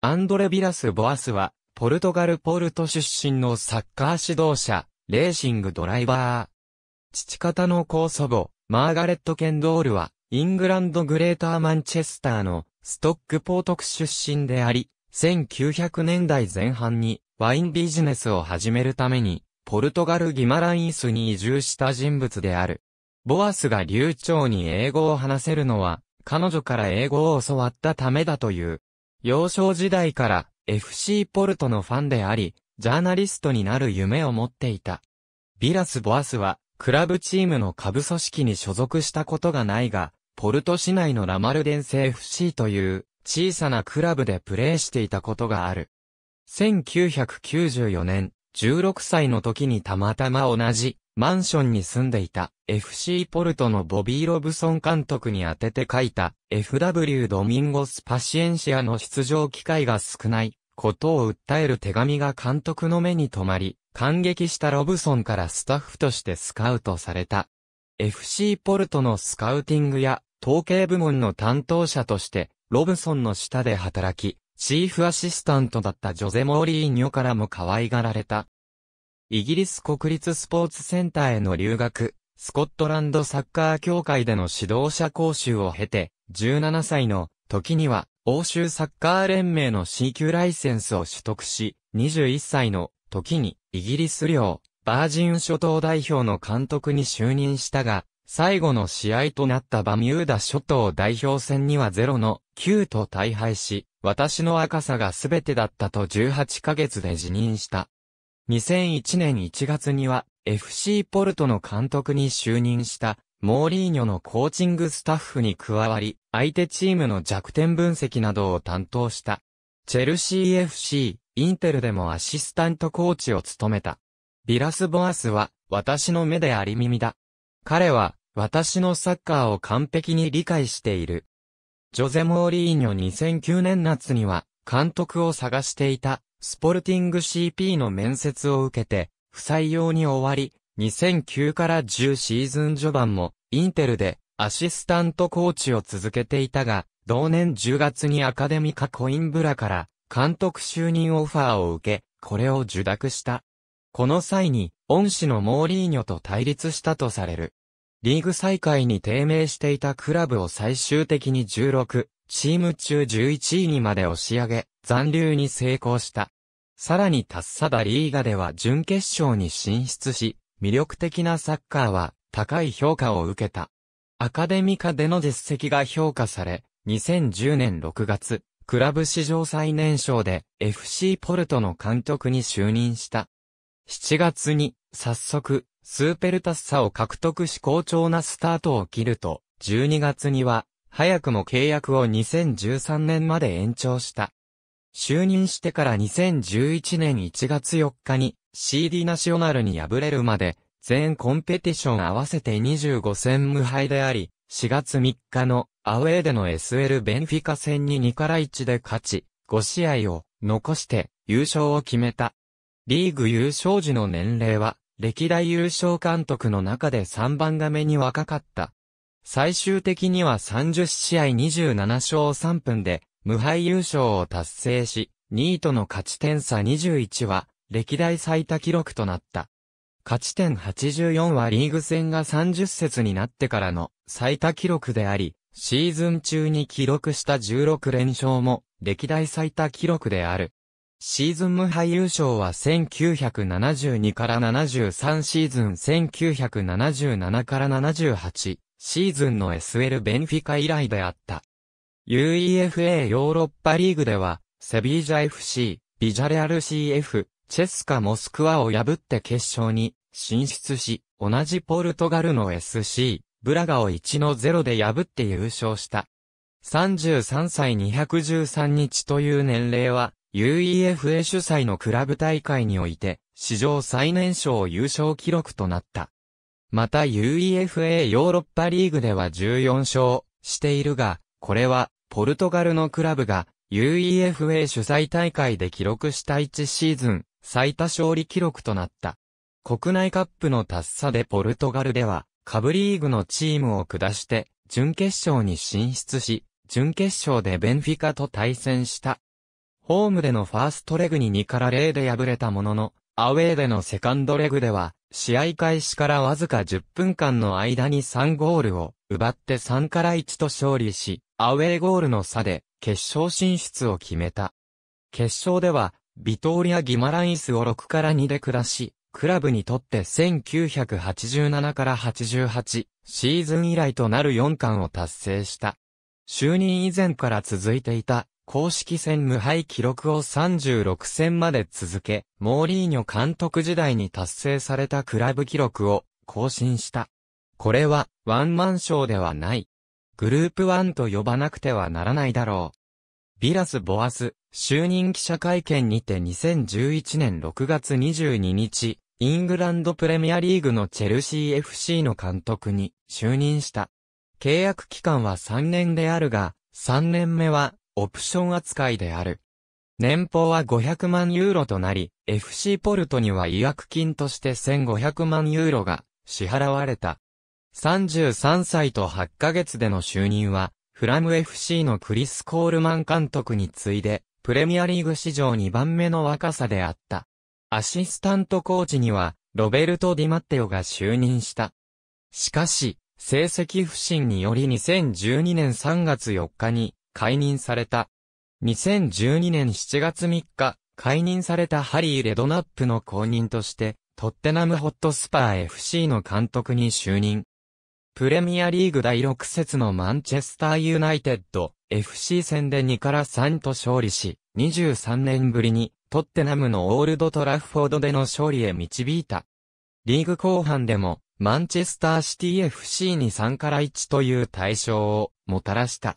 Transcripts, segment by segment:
アンドレ・ビラス・ボアスは、ポルトガル・ポルト出身のサッカー指導者、レーシングドライバー。父方の高祖母、マーガレット・ケンドールは、イングランド・グレーター・マンチェスターのストックポートク出身であり、1900年代前半にワインビジネスを始めるために、ポルトガル・ギマラインスに移住した人物である。ボアスが流暢に英語を話せるのは、彼女から英語を教わったためだという。幼少時代から FC ポルトのファンであり、ジャーナリストになる夢を持っていた。ビラス・ボアスは、クラブチームの下部組織に所属したことがないが、ポルト市内のラマルデンセ FC という小さなクラブでプレーしていたことがある。1994年、16歳の時にたまたま同じマンションに住んでいた FC ポルトのボビー・ロブソン監督に宛てて書いた FW ドミンゴス・パシエンシアの出場機会が少ないことを訴える手紙が監督の目に留まり、感激したロブソンからスタッフとしてスカウトされた。FC ポルトのスカウティングや統計部門の担当者として、ロブソンの下で働き、チーフアシスタントだったジョゼ・モーリーニョからも可愛がられた。イギリス国立スポーツセンターへの留学、スコットランドサッカー協会での指導者講習を経て、17歳の時には欧州サッカー連盟の C 級ライセンスを取得し、21歳の時にイギリス領バージン諸島代表の監督に就任したが、最後の試合となったバミューダ諸島代表戦にはゼロの9と大敗し、私の赤さが全てだったと18ヶ月で辞任した。2001年1月には FC ポルトの監督に就任したモーリーニョのコーチングスタッフに加わり、相手チームの弱点分析などを担当した。チェルシー FC、インテルでもアシスタントコーチを務めた。ビラスボアスは、私の目であり耳だ。彼は、私のサッカーを完璧に理解している。ジョゼ・モーリーニョ2009年夏には、監督を探していた、スポルティング CP の面接を受けて、不採用に終わり、2009から10シーズン序盤も、インテルでアシスタントコーチを続けていたが、同年10月にアカデミカコインブラから監督就任オファーを受け、これを受諾した。この際に、恩師のモーリーニョと対立したとされる。リーグ再開に低迷していたクラブを最終的に16、チーム中11位にまで押し上げ、残留に成功した。さらにタッサダリーガでは準決勝に進出し、魅力的なサッカーは高い評価を受けた。アカデミカでの実績が評価され、2010年6月、クラブ史上最年少で FC ポルトの監督に就任した。7月に、早速、スーペルタッサを獲得し好調なスタートを切ると、12月には、早くも契約を2013年まで延長した。就任してから2011年1月4日に CD ナショナルに敗れるまで、全コンペティション合わせて25戦無敗であり、4月3日のアウェーでの SL ベンフィカ戦に2から1で勝ち、5試合を残して優勝を決めた。リーグ優勝時の年齢は、歴代優勝監督の中で3番目に若かった。最終的には30試合27勝3分で、無敗優勝を達成し、2位との勝ち点差21は、歴代最多記録となった。勝ち点84はリーグ戦が30節になってからの最多記録であり、シーズン中に記録した16連勝も歴代最多記録である。シーズン無敗優勝は1972から73シーズン1977から78シーズンの SL ベンフィカ以来であった。UEFA ヨーロッパリーグでは、セビージャ FC、ビジャレアル CF、チェスカモスクワを破って決勝に進出し、同じポルトガルの SC、ブラガを1の0で破って優勝した。33歳213日という年齢は、UEFA 主催のクラブ大会において、史上最年少優勝記録となった。また UEFA ヨーロッパリーグでは14勝しているが、これはポルトガルのクラブが UEFA 主催大会で記録した1シーズン最多勝利記録となった。国内カップの達差でポルトガルでは、カブリーグのチームを下して、準決勝に進出し、準決勝でベンフィカと対戦した。ホームでのファーストレグに2から0で敗れたものの、アウェーでのセカンドレグでは、試合開始からわずか10分間の間に3ゴールを奪って3から1と勝利し、アウェーゴールの差で決勝進出を決めた。決勝では、ビトーリア・ギマランイスを6から2で下し、クラブにとって1987から88シーズン以来となる4冠を達成した。就任以前から続いていた公式戦無敗記録を36戦まで続け、モーリーニョ監督時代に達成されたクラブ記録を更新した。これはワンマン賞ではない。グループワンと呼ばなくてはならないだろう。ビラス・ボアス、就任記者会見にて2011年6月22日、イングランドプレミアリーグのチェルシー FC の監督に就任した。契約期間は3年であるが、3年目はオプション扱いである。年俸は500万ユーロとなり、FC ポルトには違約金として1500万ユーロが支払われた。33歳と8ヶ月での就任は、フラム FC のクリス・コールマン監督に次いで、プレミアリーグ史上2番目の若さであった。アシスタントコーチには、ロベルト・ディマッテオが就任した。しかし、成績不振により2012年3月4日に、解任された。2012年7月3日、解任されたハリー・レドナップの後任として、トッテナムホットスパー FC の監督に就任。プレミアリーグ第6節のマンチェスターユナイテッド FC 戦で2から3と勝利し、23年ぶりにトッテナムのオールドトラフフォードでの勝利へ導いた。リーグ後半でもマンチェスターシティ FC に3から1という大勝をもたらした。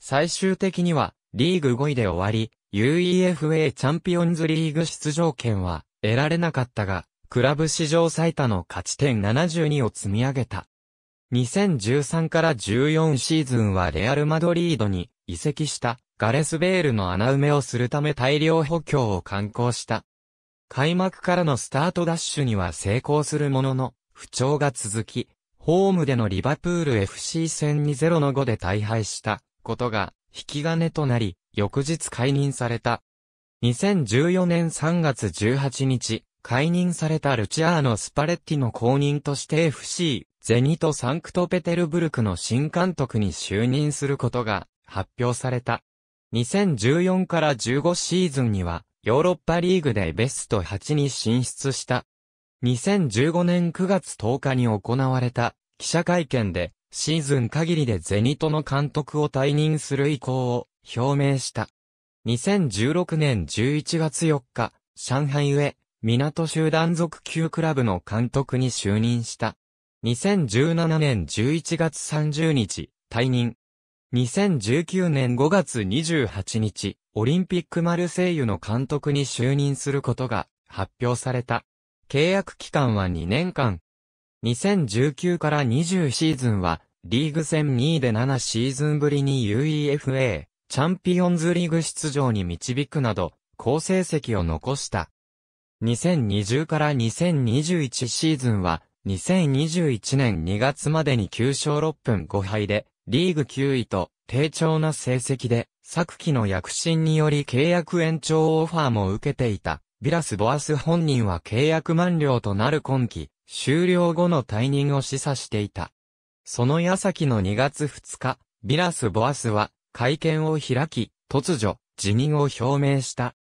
最終的には、リーグ5位で終わり、UEFA チャンピオンズリーグ出場権は得られなかったが、クラブ史上最多の勝ち点72を積み上げた。2013から14シーズンはレアル・マドリードに移籍したガレス・ベールの穴埋めをするため大量補強を観光した。開幕からのスタートダッシュには成功するものの、不調が続き、ホームでのリバプール FC 戦に0の5で大敗した。ことが引き金となり、翌日解任された。2014年3月18日、解任されたルチアーノ・スパレッティの後任として FC、ゼニト・サンクトペテルブルクの新監督に就任することが発表された。2014から15シーズンには、ヨーロッパリーグでベスト8に進出した。2015年9月10日に行われた記者会見で、シーズン限りでゼニトの監督を退任する意向を表明した。2016年11月4日、上海上、港集団属級クラブの監督に就任した。2017年11月30日、退任。2019年5月28日、オリンピックマルセイユの監督に就任することが発表された。契約期間は2年間、2019から20シーズンは、リーグ戦2位で7シーズンぶりに UEFA、チャンピオンズリーグ出場に導くなど、好成績を残した。2020から2021シーズンは、2021年2月までに9勝6分5敗で、リーグ9位と低調な成績で、昨季の躍進により契約延長オファーも受けていた。ビラス・ボアス本人は契約満了となる今季、終了後の退任を示唆していた。その矢先の2月2日、ビラス・ボアスは会見を開き、突如、辞任を表明した。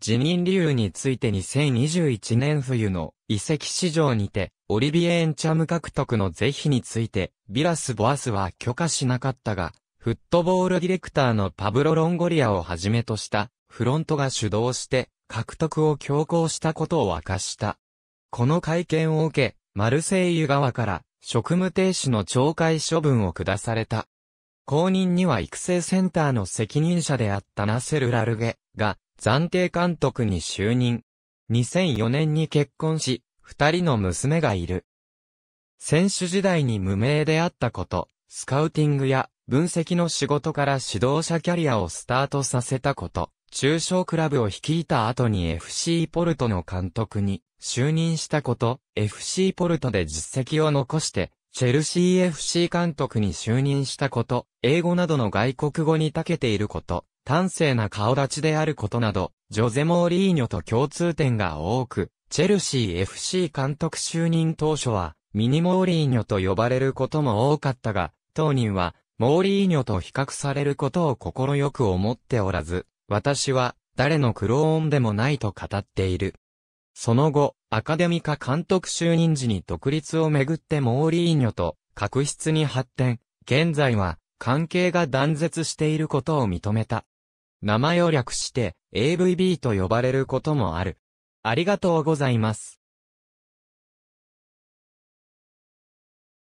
辞任理由について2021年冬の遺跡市場にて、オリビエ・エンチャム獲得の是非について、ビラス・ボアスは許可しなかったが、フットボールディレクターのパブロ・ロンゴリアをはじめとした、フロントが主導して、獲得を強行したことを明かした。この会見を受け、マルセイユ側から職務停止の懲戒処分を下された。後任には育成センターの責任者であったナセル・ラルゲが暫定監督に就任。2004年に結婚し、二人の娘がいる。選手時代に無名であったこと、スカウティングや分析の仕事から指導者キャリアをスタートさせたこと、中小クラブを率いた後に FC ポルトの監督に就任したこと、FC ポルトで実績を残して、チェルシー FC 監督に就任したこと、英語などの外国語に長けていること、端正な顔立ちであることなど、ジョゼ・モーリーニョと共通点が多く、チェルシー FC 監督就任当初は、ミニ・モーリーニョと呼ばれることも多かったが、当人は、モーリーニョと比較されることを快く思っておらず、私は誰のクローンでもないと語っている。その後、アカデミカ監督就任時に独立をめぐってモーリーニョと確執に発展、現在は関係が断絶していることを認めた。名前を略して AVB と呼ばれることもある。ありがとうございます。